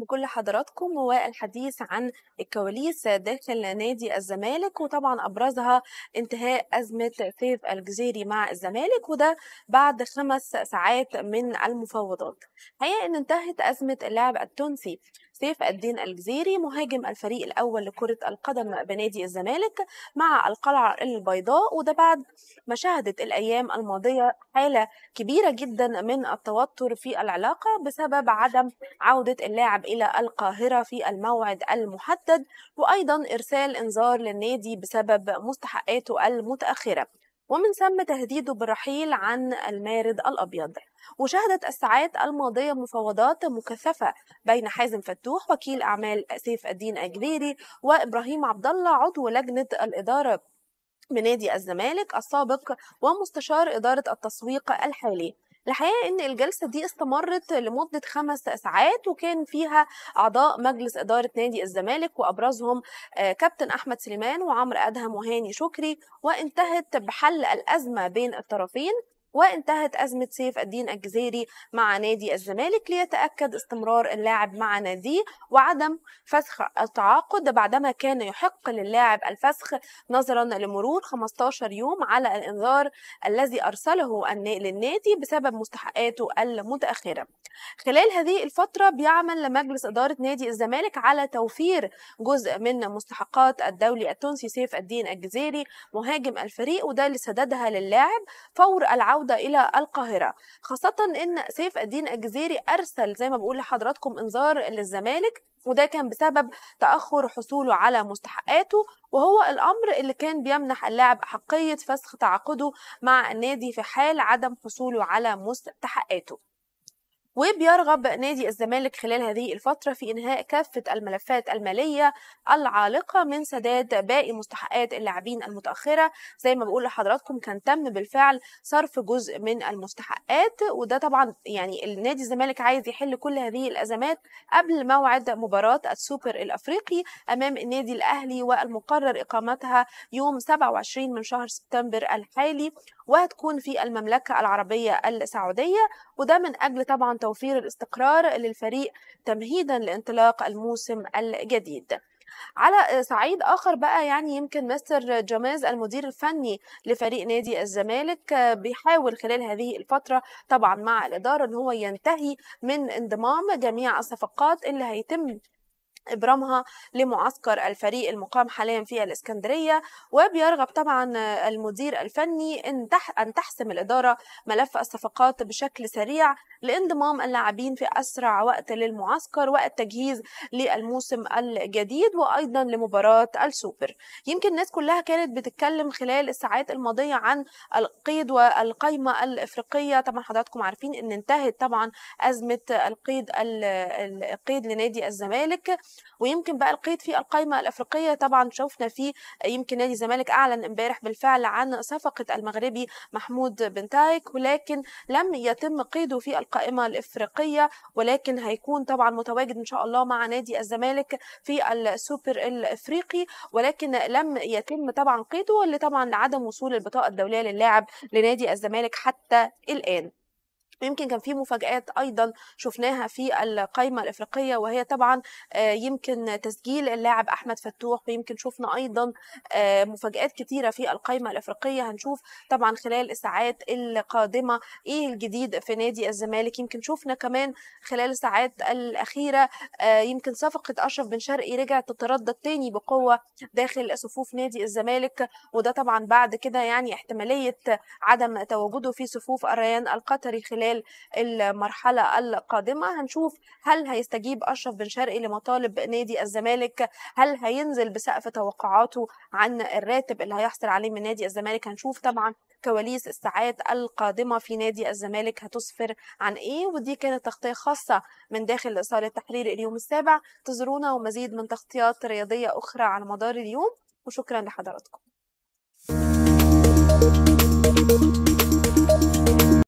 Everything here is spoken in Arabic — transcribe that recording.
بكل حضراتكم والحديث عن الكواليس داخل نادي الزمالك وطبعا ابرزها انتهاء ازمه سيف الجزيري مع الزمالك وده بعد خمس ساعات من المفاوضات. هي ان انتهت ازمه اللاعب التونسي سيف الدين الجزيري مهاجم الفريق الأول لكرة القدم بنادي الزمالك مع القلعة البيضاء وده بعد ما شهدت الأيام الماضية حالة كبيرة جدا من التوتر في العلاقة بسبب عدم عودة اللاعب إلى القاهرة في الموعد المحدد وأيضا إرسال إنذار للنادي بسبب مستحقاته المتأخرة ومن ثم تهديده بالرحيل عن المارد الأبيض وشهدت الساعات الماضية مفاوضات مكثفة بين حازم فتوح وكيل أعمال سيف الدين أجبيري وإبراهيم عبد الله عضو لجنة الإدارة بنادي الزمالك السابق ومستشار إدارة التسويق الحالي الحقيقه ان الجلسه دي استمرت لمده خمس ساعات وكان فيها اعضاء مجلس اداره نادي الزمالك وابرزهم آه، كابتن احمد سليمان وعمرو ادهم وهاني شكري وانتهت بحل الازمه بين الطرفين وانتهت أزمة سيف الدين الجزيري مع نادي الزمالك ليتأكد استمرار اللاعب مع ناديه وعدم فسخ التعاقد بعدما كان يحق للاعب الفسخ نظرا لمرور 15 يوم على الإنذار الذي أرسله للنادي بسبب مستحقاته المتأخرة خلال هذه الفترة بيعمل مجلس إدارة نادي الزمالك على توفير جزء من مستحقات الدولي التونسي سيف الدين الجزيري مهاجم الفريق وده اللي سددها للاعب فور العودة العودة إلى القاهرة خاصة إن سيف الدين الجزيري أرسل زي ما بقول لحضراتكم إنذار للزمالك وده كان بسبب تأخر حصوله على مستحقاته وهو الأمر اللي كان بيمنح اللاعب أحقية فسخ تعاقده مع النادي في حال عدم حصوله على مستحقاته وبيرغب نادي الزمالك خلال هذه الفترة في إنهاء كافة الملفات المالية العالقة من سداد باقي مستحقات اللاعبين المتأخرة زي ما بقول لحضراتكم كان تم بالفعل صرف جزء من المستحقات وده طبعا يعني النادي الزمالك عايز يحل كل هذه الأزمات قبل موعد مباراة السوبر الأفريقي أمام النادي الأهلي والمقرر إقامتها يوم 27 من شهر سبتمبر الحالي وهتكون في المملكة العربية السعودية وده من أجل طبعا توفير الاستقرار للفريق تمهيدا لانطلاق الموسم الجديد على صعيد اخر بقى يعني يمكن مستر جماز المدير الفني لفريق نادي الزمالك بيحاول خلال هذه الفتره طبعا مع الاداره ان هو ينتهي من انضمام جميع الصفقات اللي هيتم إبرامها لمعسكر الفريق المقام حاليا في الإسكندرية وبيرغب طبعا المدير الفني إن, تح أن تحسم الإدارة ملف الصفقات بشكل سريع لانضمام اللاعبين في أسرع وقت للمعسكر والتجهيز للموسم الجديد وأيضا لمباراة السوبر يمكن الناس كلها كانت بتتكلم خلال الساعات الماضية عن القيد والقايمة الإفريقية طبعا حضراتكم عارفين إن انتهت طبعا أزمة القيد القيد لنادي الزمالك ويمكن بقى لقيت في القائمه الافريقيه طبعا شفنا في يمكن نادي الزمالك اعلن امبارح بالفعل عن صفقه المغربي محمود بن تايك ولكن لم يتم قيده في القائمه الافريقيه ولكن هيكون طبعا متواجد ان شاء الله مع نادي الزمالك في السوبر الافريقي ولكن لم يتم طبعا قيده اللي طبعا لعدم وصول البطاقه الدوليه للاعب لنادي الزمالك حتى الان يمكن كان في مفاجآت أيضا شفناها في القائمة الإفريقية وهي طبعا آه، يمكن تسجيل اللاعب أحمد فتوح ويمكن شفنا أيضا آه، مفاجآت كتيرة في القائمة الإفريقية هنشوف طبعا خلال الساعات القادمة إيه الجديد في نادي الزمالك يمكن شفنا كمان خلال الساعات الأخيرة آه، يمكن صفقة أشرف بن شرقي رجعت تتردد تاني بقوة داخل صفوف نادي الزمالك وده طبعا بعد كده يعني احتمالية عدم تواجده في صفوف الريان القطري خلال خلال المرحله القادمه هنشوف هل هيستجيب اشرف بن شرقي لمطالب نادي الزمالك هل هينزل بسقف توقعاته عن الراتب اللي هيحصل عليه من نادي الزمالك هنشوف طبعا كواليس الساعات القادمة في نادي الزمالك هتسفر عن ايه ودي كانت تغطية خاصة من داخل صالة تحرير اليوم السابع تزورونا ومزيد من تغطيات رياضية أخرى على مدار اليوم وشكرا لحضراتكم